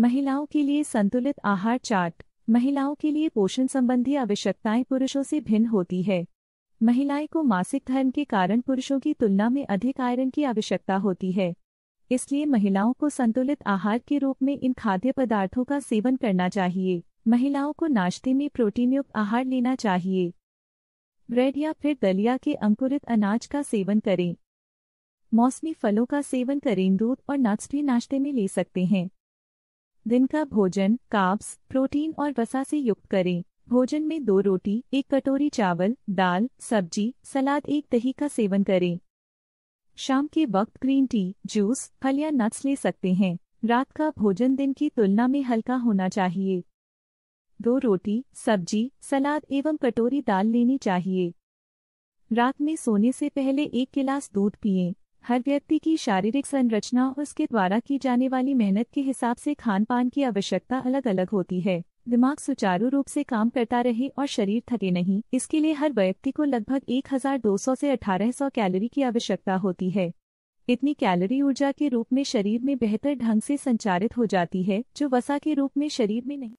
महिलाओं के लिए संतुलित आहार चार्ट महिलाओं के लिए पोषण संबंधी आवश्यकताएं पुरुषों से भिन्न होती है महिलाएं को मासिक धर्म के कारण पुरुषों की तुलना में अधिक आयरन की आवश्यकता होती है इसलिए महिलाओं को संतुलित आहार के रूप में इन खाद्य पदार्थों का सेवन करना चाहिए महिलाओं को नाश्ते में प्रोटीनयुक्त आहार लेना चाहिए ब्रेड या फिर दलिया के अंकुरित अनाज का सेवन करें मौसमी फलों का सेवन करें दूध और नट्स भी नाश्ते में ले सकते हैं दिन का भोजन काब्स प्रोटीन और वसा से युक्त करें भोजन में दो रोटी एक कटोरी चावल दाल सब्जी सलाद एक दही का सेवन करें शाम के वक्त ग्रीन टी जूस फल या नट्स ले सकते हैं रात का भोजन दिन की तुलना में हल्का होना चाहिए दो रोटी सब्जी सलाद एवं कटोरी दाल लेनी चाहिए रात में सोने से पहले एक गिलास दूध पिएं हर व्यक्ति की शारीरिक संरचना उसके द्वारा की जाने वाली मेहनत के हिसाब से खान पान की आवश्यकता अलग अलग होती है दिमाग सुचारू रूप से काम करता रहे और शरीर थके नहीं इसके लिए हर व्यक्ति को लगभग 1200 से 1800 कैलोरी की आवश्यकता होती है इतनी कैलोरी ऊर्जा के रूप में शरीर में बेहतर ढंग से संचारित हो जाती है जो वसा के रूप में शरीर में नहीं